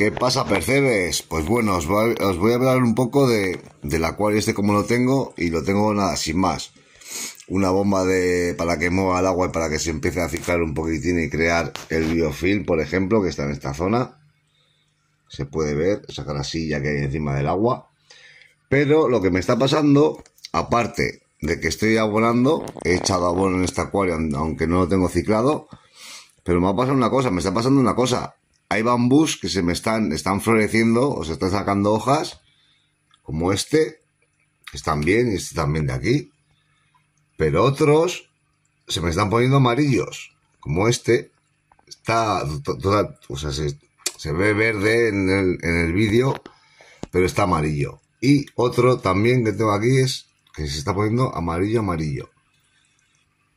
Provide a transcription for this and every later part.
¿Qué pasa, percebes? Pues bueno, os, voy a hablar un poco de, la acuario este como lo tengo y lo tengo nada, sin más. Una bomba de para que mueva el agua y para que se empiece a ciclar un poquitín y crear el biofilm, por ejemplo, que está en esta zona. Se puede ver, sacar la silla que hay encima del agua. Pero lo que me está pasando, aparte de que estoy abonando, he echado abono en este acuario, aunque no lo tengo ciclado, pero me ha pasado una cosa, me está pasando una cosa hay bambús que se me están, están floreciendo o se están sacando hojas, como este, que están bien, y este también de aquí, pero otros se me están poniendo amarillos, como este, está, o sea, se, ve verde en el, en el vídeo, pero está amarillo. Y otro también que tengo aquí es que se está poniendo amarillo, amarillo.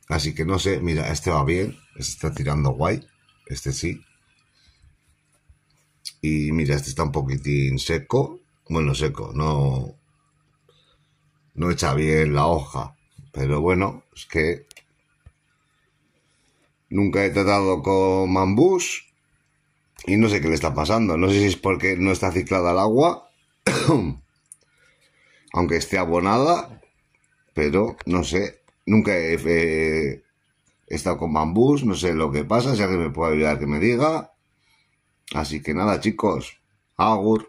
Así que no sé, mira, este va bien, este está tirando guay, este sí, y mira, este está un poquitín seco. Bueno, seco, no. No echa bien la hoja. Pero bueno, es que. Nunca he tratado con bambús. Y no sé qué le está pasando. No sé si es porque no está ciclada el agua. aunque esté abonada. Pero no sé. Nunca he, estado con bambús. No sé lo que pasa. Si alguien me puede ayudar, que me diga. Así que nada chicos, agur.